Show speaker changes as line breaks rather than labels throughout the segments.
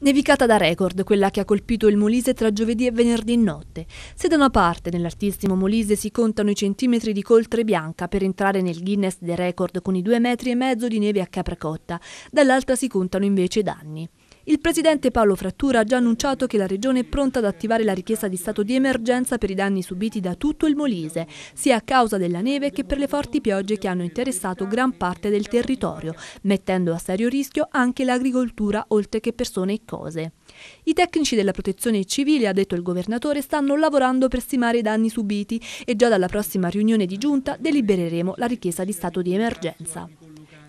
Nevicata da record, quella che ha colpito il Molise tra giovedì e venerdì notte. Se da una parte nell'altissimo Molise si contano i centimetri di coltre bianca per entrare nel Guinness dei record con i due metri e mezzo di neve a Capracotta, dall'altra si contano invece danni. Il presidente Paolo Frattura ha già annunciato che la Regione è pronta ad attivare la richiesta di stato di emergenza per i danni subiti da tutto il Molise, sia a causa della neve che per le forti piogge che hanno interessato gran parte del territorio, mettendo a serio rischio anche l'agricoltura oltre che persone e cose. I tecnici della protezione civile, ha detto il governatore, stanno lavorando per stimare i danni subiti e già dalla prossima riunione di giunta delibereremo la richiesta di stato di emergenza.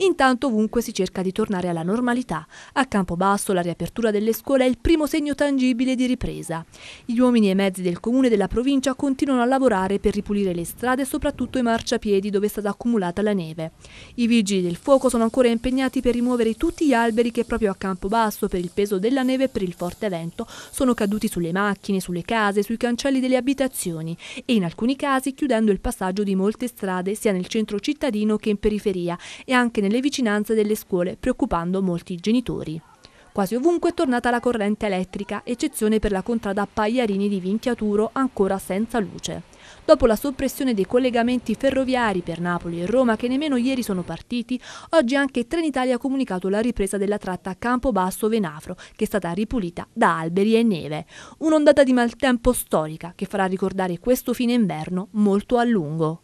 Intanto ovunque si cerca di tornare alla normalità. A Campobasso la riapertura delle scuole è il primo segno tangibile di ripresa. Gli uomini e mezzi del comune e della provincia continuano a lavorare per ripulire le strade e soprattutto i marciapiedi dove è stata accumulata la neve. I vigili del fuoco sono ancora impegnati per rimuovere tutti gli alberi che proprio a Campobasso per il peso della neve e per il forte vento sono caduti sulle macchine, sulle case, sui cancelli delle abitazioni e in alcuni casi chiudendo il passaggio di molte strade sia nel centro cittadino che in periferia e anche nel nelle vicinanze delle scuole, preoccupando molti genitori. Quasi ovunque è tornata la corrente elettrica, eccezione per la contrada Pagliarini di Vinchiaturo, ancora senza luce. Dopo la soppressione dei collegamenti ferroviari per Napoli e Roma, che nemmeno ieri sono partiti, oggi anche Trenitalia ha comunicato la ripresa della tratta Campobasso-Venafro, che è stata ripulita da alberi e neve. Un'ondata di maltempo storica che farà ricordare questo fine inverno molto a lungo.